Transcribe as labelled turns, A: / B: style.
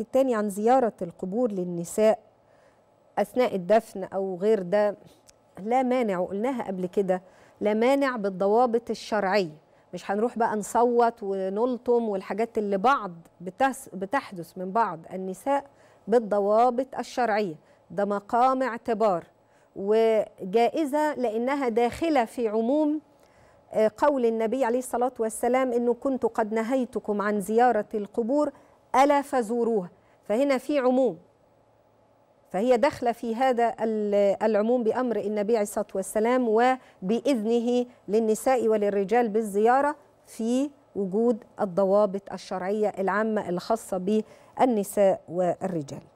A: الثاني عن زيارة القبور للنساء أثناء الدفن أو غير ده لا مانع وقلناها قبل كده لا مانع بالضوابط الشرعية مش هنروح بقى نصوت ونلطم والحاجات اللي بعض بتحدث من بعض النساء بالضوابط الشرعية ده مقام اعتبار وجائزة لأنها داخلة في عموم آه، قول النبي عليه الصلاة والسلام أنه كنت قد نهيتكم عن زيارة القبور ألا فزوروها فهنا في عموم فهي داخله في هذا العموم بامر النبي عليه الصلاه والسلام وباذنه للنساء وللرجال بالزياره في وجود الضوابط الشرعيه العامه الخاصه بالنساء والرجال